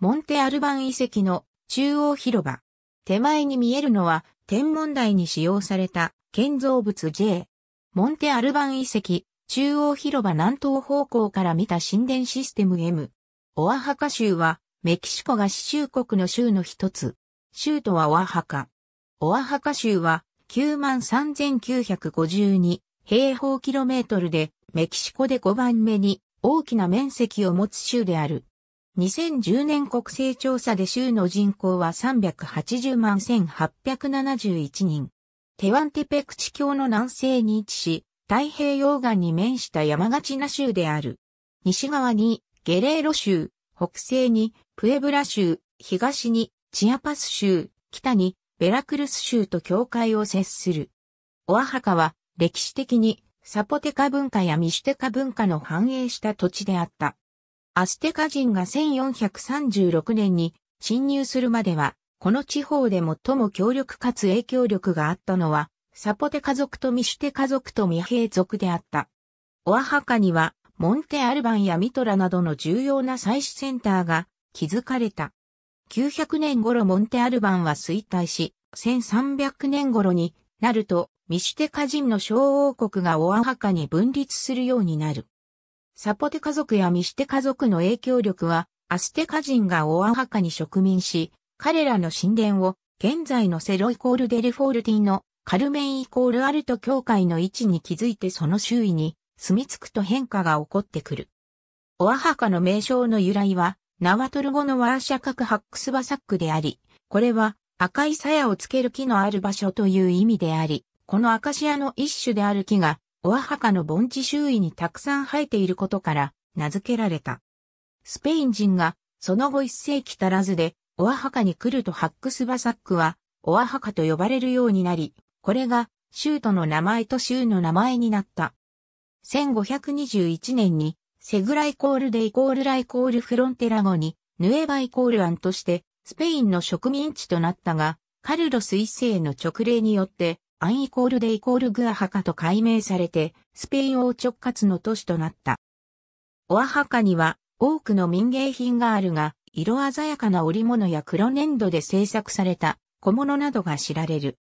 モンテアルバン遺跡の中央広場。手前に見えるのは天文台に使用された建造物 J。モンテアルバン遺跡中央広場南東方向から見た神殿システム M。オアハカ州はメキシコが市州国の州の一つ。州都はオアハカ。オアハカ州は93,952平方キロメートルでメキシコで5番目に大きな面積を持つ州である。2010年国勢調査で州の人口は380万1871人。テワンテペク地境の南西に位置し、太平洋岸に面した山がちな州である。西側にゲレーロ州、北西にプエブラ州、東にチアパス州、北にベラクルス州と境界を接する。オアハカは歴史的にサポテカ文化やミシュテカ文化の繁栄した土地であった。アステカ人が1436年に侵入するまでは、この地方で最も強力かつ影響力があったのは、サポテ家族とミシュテ家族とミヘイ族であった。オアハカには、モンテアルバンやミトラなどの重要な祭祀センターが築かれた。900年頃モンテアルバンは衰退し、1300年頃になると、ミシュテカ人の小王国がオアハカに分立するようになる。サポテ家族やミシテ家族の影響力は、アステカ人がオアハカに植民し、彼らの神殿を、現在のセロイコールデルフォールティのカルメンイコールアルト教会の位置に気づいてその周囲に住み着くと変化が起こってくる。オアハカの名称の由来は、ナワトル語のワーシャカクハックスバサックであり、これは赤い鞘をつける木のある場所という意味であり、このアカシアの一種である木がオアハカの盆地周囲にたくさん生えていることから名付けられた。スペイン人がその後一世紀足らずでオアハカに来るとハックスバサックはオアハカと呼ばれるようになり、これが州都の名前と州の名前になった。1521年にセグライコールデイコールライコールフロンテラ語にヌエバイコールアンとしてスペインの植民地となったが、カルロス一世の勅令によってアンイコールでイコールグアハカと改名されて、スペイン王直轄の都市となった。オアハカには多くの民芸品があるが、色鮮やかな織物や黒粘土で製作された小物などが知られる。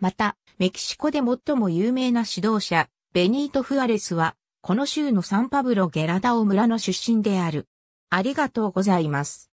また、メキシコで最も有名な指導者、ベニート・フアレスは、この州のサンパブロ・ゲラダオ村の出身である。ありがとうございます。